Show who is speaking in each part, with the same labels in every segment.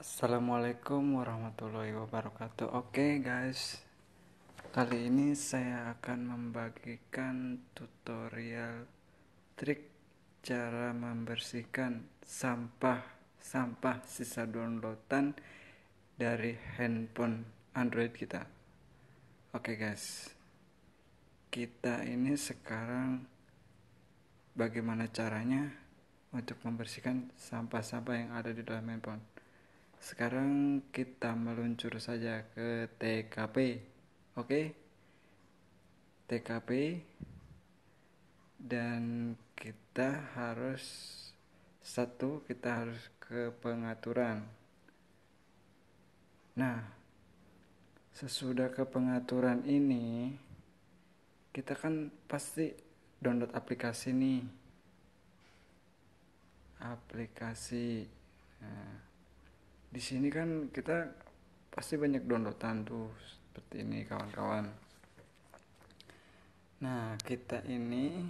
Speaker 1: Assalamualaikum warahmatullahi wabarakatuh. Oke okay, guys, kali ini saya akan membagikan tutorial trik cara membersihkan sampah sampah sisa downloadan dari handphone Android kita. Oke okay, guys, kita ini sekarang bagaimana caranya untuk membersihkan sampah-sampah yang ada di dalam handphone. Sekarang kita meluncur saja ke TKP. Oke? TKP dan kita harus satu kita harus ke pengaturan. Nah, sesudah ke pengaturan ini kita kan pasti download aplikasi nih. Aplikasi nah, di sini kan kita pasti banyak downloadan tuh seperti ini kawan-kawan nah kita ini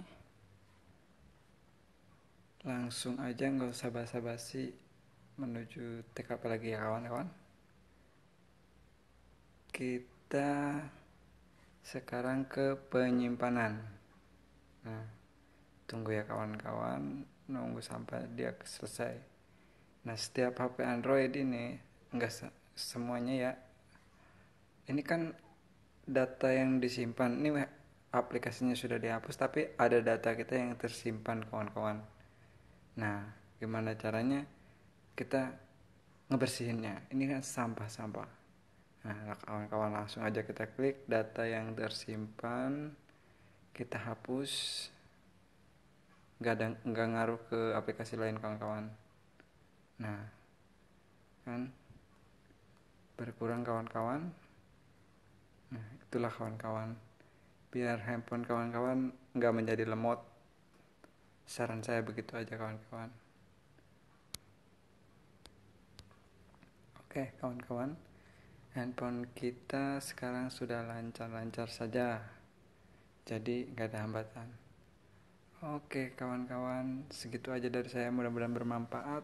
Speaker 1: langsung aja nggak usah basa-basi menuju TKP lagi ya kawan-kawan kita sekarang ke penyimpanan nah tunggu ya kawan-kawan nunggu sampai dia selesai Nah setiap HP Android ini enggak se semuanya ya. Ini kan data yang disimpan ini aplikasinya sudah dihapus tapi ada data kita yang tersimpan kawan-kawan. Nah gimana caranya kita ngebersihinnya? Ini kan sampah-sampah. Nah kawan-kawan langsung aja kita klik data yang tersimpan kita hapus nggak ada nggak ngaruh ke aplikasi lain kawan-kawan nah kan berkurang kawan-kawan nah itulah kawan-kawan biar handphone kawan-kawan nggak menjadi lemot saran saya begitu aja kawan-kawan oke kawan-kawan handphone kita sekarang sudah lancar-lancar saja jadi nggak ada hambatan oke kawan-kawan segitu aja dari saya mudah-mudahan bermanfaat